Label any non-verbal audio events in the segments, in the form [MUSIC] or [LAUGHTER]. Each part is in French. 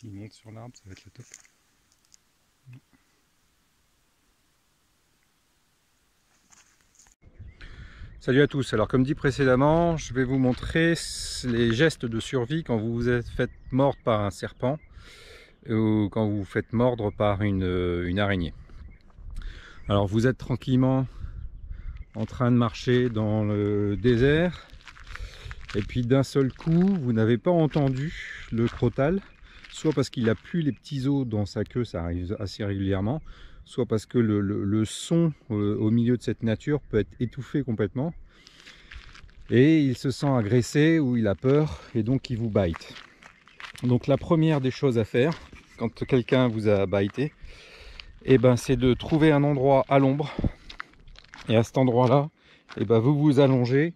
S'il monte sur l'arbre, ça va être le top. Salut à tous, alors comme dit précédemment, je vais vous montrer les gestes de survie quand vous vous êtes fait mordre par un serpent ou quand vous vous faites mordre par une, araignée. Alors vous êtes tranquillement en train de marcher dans le désert et puis d'un seul coup vous n'avez pas entendu le crotal soit parce qu'il a plus les petits os dans sa queue, ça arrive assez régulièrement, soit parce que le, son euh, au milieu de cette nature peut être étouffé complètement et il se sent agressé ou il a peur et donc il vous bite. Donc la première des choses à faire quand quelqu'un vous a bité, eh ben, c'est de trouver un endroit à l'ombre et à cet endroit là, eh ben, vous vous allongez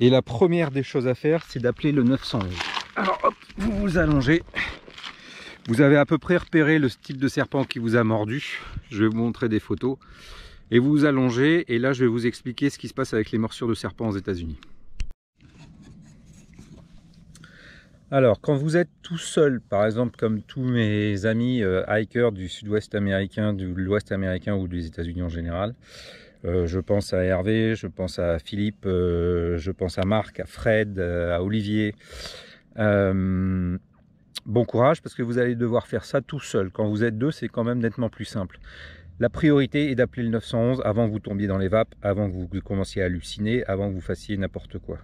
et la première des choses à faire c'est d'appeler le 911. Alors vous vous allongez. Vous avez à peu près repéré le type de serpent qui vous a mordu. Je vais vous montrer des photos. Et vous vous allongez, et là je vais vous expliquer ce qui se passe avec les morsures de serpents aux états unis Alors, quand vous êtes tout seul, par exemple, comme tous mes amis euh, hikers du sud-ouest américain, de l'ouest américain ou des États-Unis en général, euh, je pense à Hervé, je pense à Philippe, euh, je pense à Marc, à Fred, à Olivier, euh, bon courage parce que vous allez devoir faire ça tout seul. Quand vous êtes deux, c'est quand même nettement plus simple. La priorité est d'appeler le 911 avant que vous tombiez dans les vapes, avant que vous commenciez à halluciner, avant que vous fassiez n'importe quoi.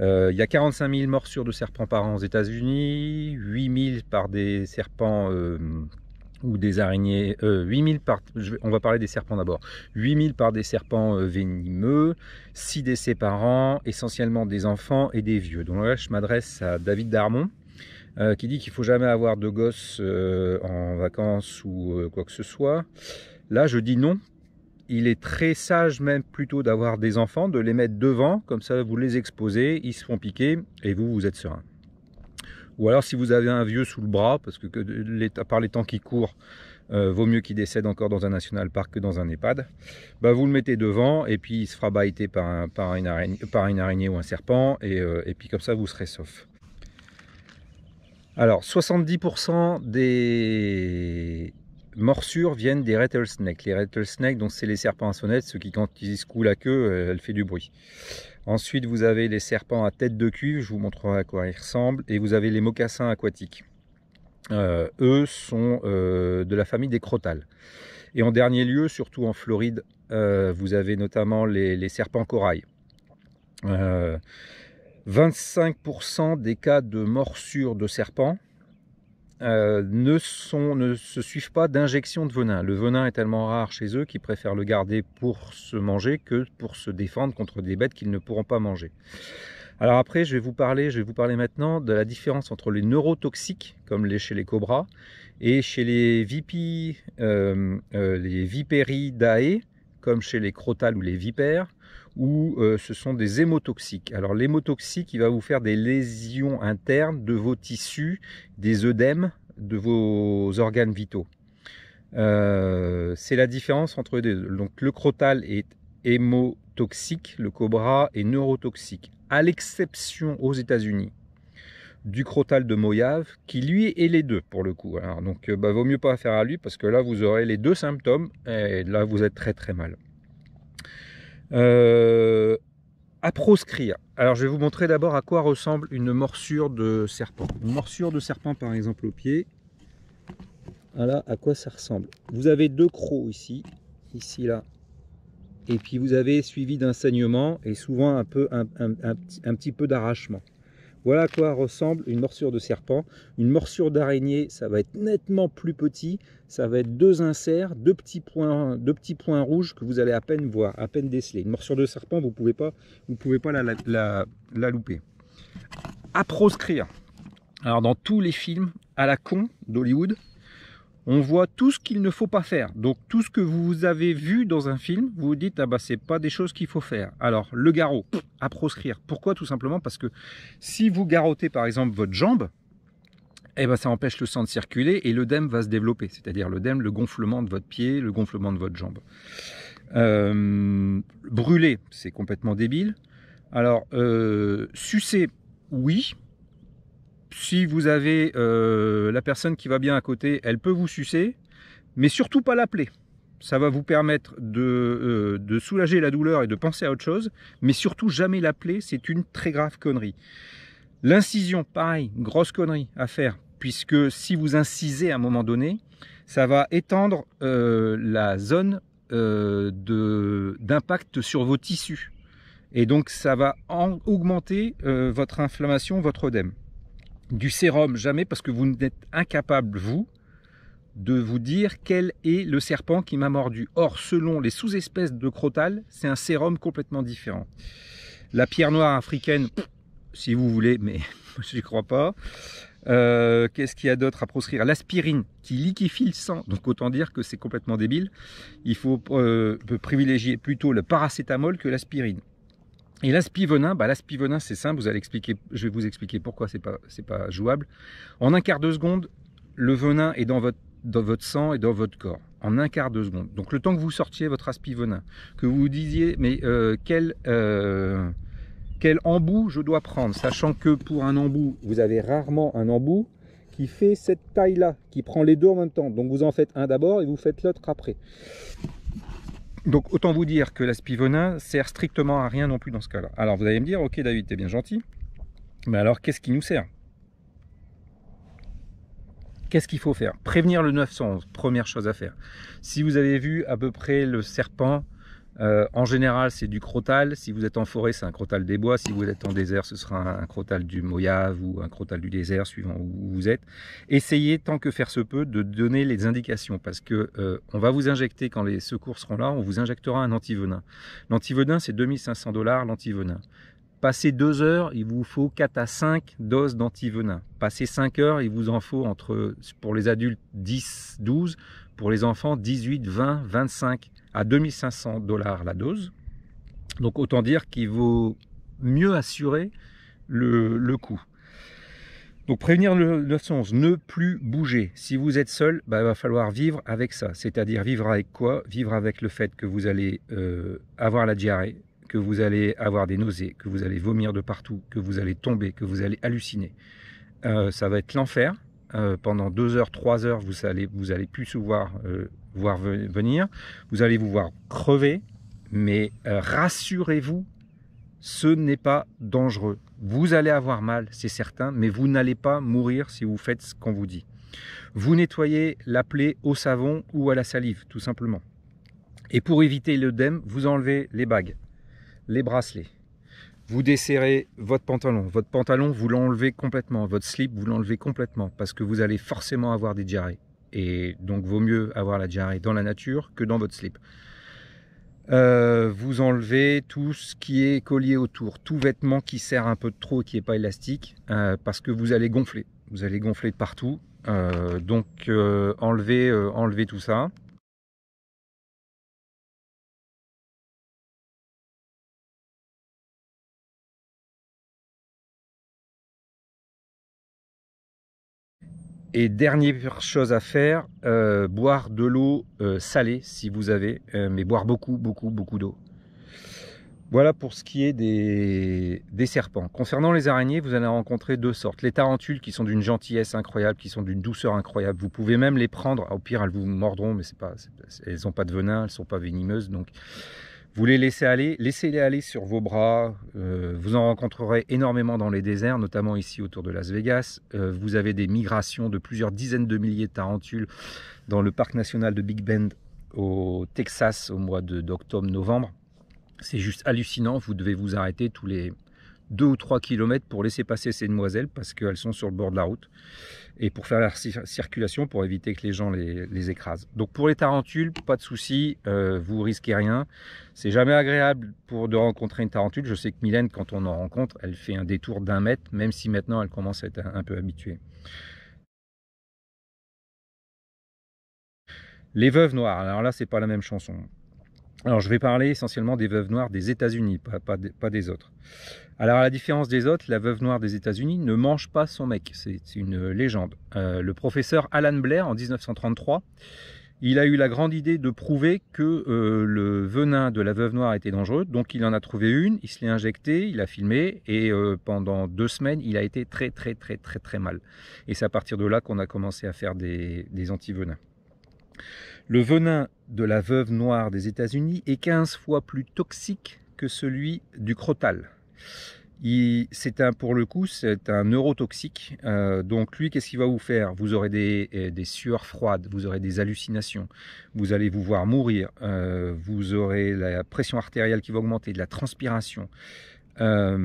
Euh, il y a 45 000 morsures de serpents par an aux États-Unis, 8 000 par des serpents euh, ou des araignées, 8000 euh, par, on va parler des serpents d'abord, 8000 par des serpents euh, venimeux, 6 décès par an, essentiellement des enfants et des vieux. Donc là, je m'adresse à David Darmon, euh, qui dit qu'il faut jamais avoir de gosses en vacances ou quoi que ce soit. Là, je dis non. Il est très sage même plutôt d'avoir des enfants, de les mettre devant, comme ça vous les exposez, ils se font piquer et vous, vous êtes serein. Ou alors si vous avez un vieux sous le bras, parce que, par les temps qui courent, euh, vaut mieux qu'il décède encore dans un national park que dans un EHPAD, bah, vous le mettez devant et puis il se fera baïter par, une, araignée, ou un serpent euh, et, puis comme ça vous serez sauf. Alors 70% des morsures viennent des rattlesnakes. Les rattlesnakes, donc c'est les serpents à sonnette, ceux qui quand ils se coulent la queue, euh, elle fait du bruit. Ensuite, vous avez les serpents à tête de cuve, je vous montrerai à quoi ils ressemblent, et vous avez les mocassins aquatiques. Euh, eux sont euh, de la famille des crotales. Et en dernier lieu, surtout en Floride, euh, vous avez notamment les, les serpents corail. 25% des cas de morsure de serpents euh, ne, se suivent pas d'injection de venin. Le venin est tellement rare chez eux qu'ils préfèrent le garder pour se manger que pour se défendre contre des bêtes qu'ils ne pourront pas manger. Alors après, je vais vous parler, je vais vous parler maintenant de la différence entre les neurotoxiques, comme les, chez les cobras, et chez les vipi, euh, euh, e, comme chez les crotales ou les vipères, où euh, ce sont des hémotoxiques. Alors l'hémotoxique, il va vous faire des lésions internes de vos tissus, des œdèmes, de vos organes vitaux. Euh, c'est la différence entre les deux. Donc le crotal est hémotoxique, le cobra est neurotoxique, à l'exception aux États-Unis du crotal de Moyave, qui lui est les deux pour le coup. Alors, donc euh, bah, vaut mieux pas faire à lui parce que là vous aurez les deux symptômes et là vous êtes très très mal. Euh, à proscrire. Alors je vais vous montrer d'abord à quoi ressemble une morsure de serpent. Une morsure de serpent par exemple au pied. Voilà à quoi ça ressemble. Vous avez deux crocs ici, ici là. Et puis vous avez suivi d'un saignement et souvent un, peu, un petit peu d'arrachement. Voilà à quoi ressemble une morsure de serpent. Une morsure d'araignée, ça va être nettement plus petit. Ça va être deux inserts, deux petits points, deux petits points rouges que vous allez à peine voir, à peine déceler. Une morsure de serpent, vous ne pouvez pas, vous pouvez pas la, la louper. À proscrire. Alors dans tous les films à la con d'Hollywood, on voit tout ce qu'il ne faut pas faire. Donc tout ce que vous avez vu dans un film, vous vous dites ah bah c'est pas des choses qu'il faut faire. Alors le garrot à proscrire. Pourquoi Tout simplement parce que si vous garrotez par exemple votre jambe, eh ben ça empêche le sang de circuler et l'œdème va se développer, c'est-à-dire l'œdème, le gonflement de votre pied, le gonflement de votre jambe. Euh, brûler, c'est complètement débile. Alors euh, sucer, oui, si vous avez euh, la personne qui va bien à côté, elle peut vous sucer, mais surtout pas l'appeler. Ça va vous permettre euh, de, soulager la douleur et de penser à autre chose, mais surtout jamais l'appeler, c'est une très grave connerie. L'incision, pareil, grosse connerie à faire, puisque si vous incisez à un moment donné, ça va étendre euh, la zone d'impact sur vos tissus. Et donc ça va augmenter votre inflammation, votre œdème du sérum, jamais, parce que vous n'êtes incapable, vous, de vous dire quel est le serpent qui m'a mordu. Or, selon les sous-espèces de crotal, c'est un sérum complètement différent. La pierre noire africaine, si vous voulez, mais [LAUGHS] je n'y crois pas. Euh, qu'est-ce qu'il y a d'autre à proscrire L'aspirine qui liquéfie le sang, donc autant dire que c'est complètement débile. Il faut euh, privilégier plutôt le paracétamol que l'aspirine. Et l'aspi bah c'est simple, vous allez expliquer, je vais vous expliquer pourquoi c'est pas pas jouable. En un quart de seconde, le venin est dans votre dans votre sang et dans votre corps en un quart de seconde. Donc le temps que vous sortiez votre aspi venin, que vous vous disiez mais euh, quel euh, quel embout je dois prendre, sachant que pour un embout, vous avez rarement un embout qui fait cette taille là, qui prend les deux en même temps. Donc vous en faites un d'abord et vous faites l'autre après. Donc autant vous dire que la l'aspivonin sert strictement à rien non plus dans ce cas-là. Alors vous allez me dire, ok David, t'es bien gentil, mais alors qu'est-ce qui nous sert Qu'est-ce qu'il faut faire Prévenir le 911, première chose à faire. Si vous avez vu à peu près le serpent euh, en général, c'est du crotal. Si vous êtes en forêt, c'est un crotal des bois. Si vous êtes en désert, ce sera un, crotal du Moyave ou un crotal du désert, suivant où vous êtes. Essayez, tant que faire se peut, de donner les indications parce que euh, on va vous injecter, quand les secours seront là, on vous injectera un antivenin. L'antivenin, c'est 2500 dollars l'antivenin. Passez deux heures, il vous faut 4 à 5 doses d'antivenin. Passez 5 heures, il vous en faut entre, pour les adultes, 10, 12, pour les enfants, 18, 20, 25 à 2500 dollars la dose. Donc autant dire qu'il vaut mieux assurer le, coût. Donc prévenir le 911, ne plus bouger. Si vous êtes seul, il bah, va falloir vivre avec ça. C'est-à-dire vivre avec quoi Vivre avec le fait que vous allez euh, avoir la diarrhée, que vous allez avoir des nausées, que vous allez vomir de partout, que vous allez tomber, que vous allez halluciner. Euh, ça va être l'enfer. Euh, pendant 2 heures, 3 heures, vous allez, vous allez plus se voir voir venir, vous allez vous voir crever, mais euh, rassurez-vous, ce n'est pas dangereux. Vous allez avoir mal, c'est certain, mais vous n'allez pas mourir si vous faites ce qu'on vous dit. Vous nettoyez la plaie au savon ou à la salive, tout simplement. Et pour éviter l'œdème, vous enlevez les bagues, les bracelets. Vous desserrez votre pantalon. Votre pantalon, vous l'enlevez complètement. Votre slip, vous l'enlevez complètement parce que vous allez forcément avoir des diarrhées. Et donc, vaut mieux avoir la diarrhée dans la nature que dans votre slip. Euh, vous enlevez tout ce qui est collier autour, tout vêtement qui sert un peu de trop, qui n'est pas élastique, euh, parce que vous allez gonfler. Vous allez gonfler de partout. Euh, donc, enlevez, enlevez, tout ça. Et dernière chose à faire, euh, boire de l'eau euh, salée si vous avez, euh, mais boire beaucoup, beaucoup, beaucoup d'eau. Voilà pour ce qui est des, serpents. Concernant les araignées, vous allez rencontrer deux sortes. Les tarentules qui sont d'une gentillesse incroyable, qui sont d'une douceur incroyable. Vous pouvez même les prendre. Au pire, elles vous mordront, mais pas, elles n'ont pas de venin, elles ne sont pas venimeuses. Donc vous les laissez aller, laissez-les aller sur vos bras. Euh, vous en rencontrerez énormément dans les déserts, notamment ici autour de Las Vegas. Euh, vous avez des migrations de plusieurs dizaines de milliers de tarentules dans le parc national de Big Bend au Texas au mois d'octobre-novembre. C'est juste hallucinant. Vous devez vous arrêter tous les 2 ou 3 km pour laisser passer ces demoiselles parce qu'elles sont sur le bord de la route et pour faire la circulation pour éviter que les gens les, écrasent. Donc pour les tarentules, pas de souci, euh, vous risquez rien. C'est jamais agréable pour de rencontrer une tarentule. Je sais que Mylène, quand on en rencontre, elle fait un détour d'un mètre, même si maintenant elle commence à être un peu habituée. Les veuves noires, alors là c'est pas la même chanson. Alors je vais parler essentiellement des veuves noires des États-Unis, pas, des autres. Alors à la différence des autres, la veuve noire des États-Unis ne mange pas son mec, c'est une légende. Euh, le professeur Alan Blair en 1933, il a eu la grande idée de prouver que euh, le venin de la veuve noire était dangereux, donc il en a trouvé une, il se l'est injecté, il a filmé, et euh, pendant deux semaines, il a été très très très très très mal. Et c'est à partir de là qu'on a commencé à faire des, des antivenins. Le venin de la veuve noire des États-Unis est 15 fois plus toxique que celui du crotal. C'est un, pour le coup, c'est un neurotoxique. Euh, donc lui, qu'est-ce qu'il va vous faire Vous aurez euh, des, sueurs froides, vous aurez des hallucinations, vous allez vous voir mourir, euh, vous aurez la pression artérielle qui va augmenter, de la transpiration. enfin,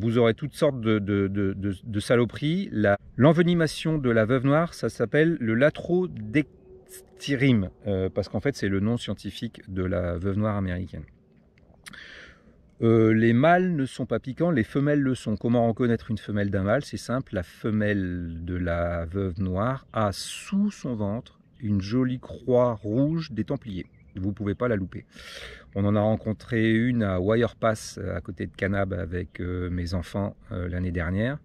vous aurez toutes sortes de, saloperies. L'envenimation de la veuve noire, ça s'appelle le latro' Tyrim euh, parce qu'en fait c'est le nom scientifique de la veuve noire américaine. Euh, les mâles ne sont pas piquants, les femelles le sont. Comment reconnaître une femelle d'un mâle C'est simple, la femelle de la veuve noire a sous son ventre une jolie croix rouge des Templiers. Vous ne pouvez pas la louper. On en a rencontré une à Wire Pass, à côté de Canab, avec euh, mes enfants l'année dernière.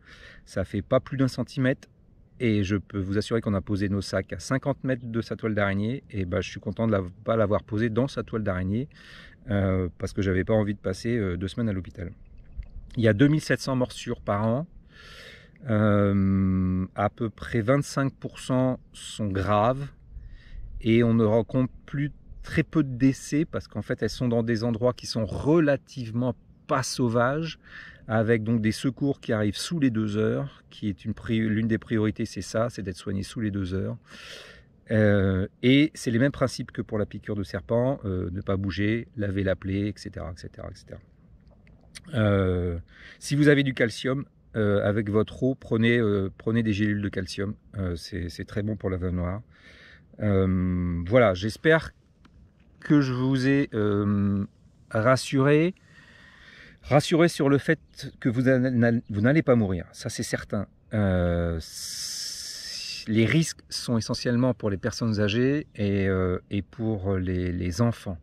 Ça fait pas plus d'un centimètre. Et je peux vous assurer qu'on a posé nos sacs à 50 mètres de sa toile d'araignée. Et ben, je suis content de ne pas l'avoir posé dans sa toile d'araignée euh, parce que j'avais pas envie de passer euh, deux semaines à l'hôpital. Il y a 2700 morsures par an. Euh, à peu près 25% sont graves et on ne rencontre plus très peu de décès parce qu'en fait elles sont dans des endroits qui sont relativement pas sauvage, avec donc des secours qui arrivent sous les deux heures, qui est une l'une des priorités, c'est ça, c'est d'être soigné sous les deux heures. Euh, et c'est les mêmes principes que pour la piqûre de serpent, euh, ne pas bouger, laver la plaie, etc. etc., etc. si vous avez du calcium, euh, avec votre eau, prenez, prenez des gélules de calcium, c'est très bon pour la veine noire. voilà, j'espère que je vous ai rassuré rassuré sur le fait que vous n'allez pas mourir, ça c'est certain. Euh, les risques sont essentiellement pour les personnes âgées et, euh, pour les, les, enfants.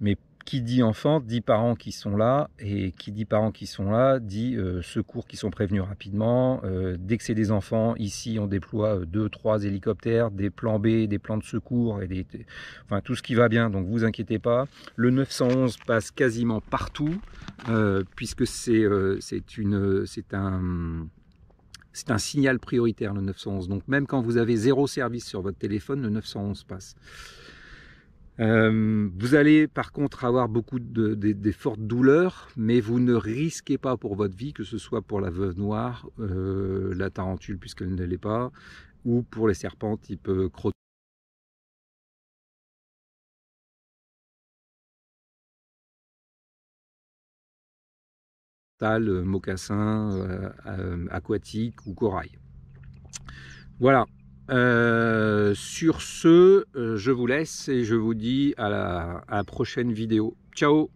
Mais qui dit enfant dit parents qui sont là, et qui dit parents qui sont là dit euh, secours qui sont prévenus rapidement. Euh, dès que c'est des enfants, ici on déploie euh, deux, trois hélicoptères, des plans B, des plans de secours, et des, enfin tout ce qui va bien, donc vous inquiétez pas. Le 911 passe quasiment partout, puisque c'est une, c'est un... C'est un signal prioritaire le 911. Donc même quand vous avez zéro service sur votre téléphone, le 911 passe. Euh, vous allez par contre avoir beaucoup de, fortes douleurs, mais vous ne risquez pas pour votre vie, que ce soit pour la veuve noire, euh, la tarentule puisqu'elle ne l'est pas, ou pour les serpents type euh, crotte. mocassin, aquatique ou corail. Voilà, euh, sur ce, euh, je vous laisse et je vous dis à la prochaine vidéo. Ciao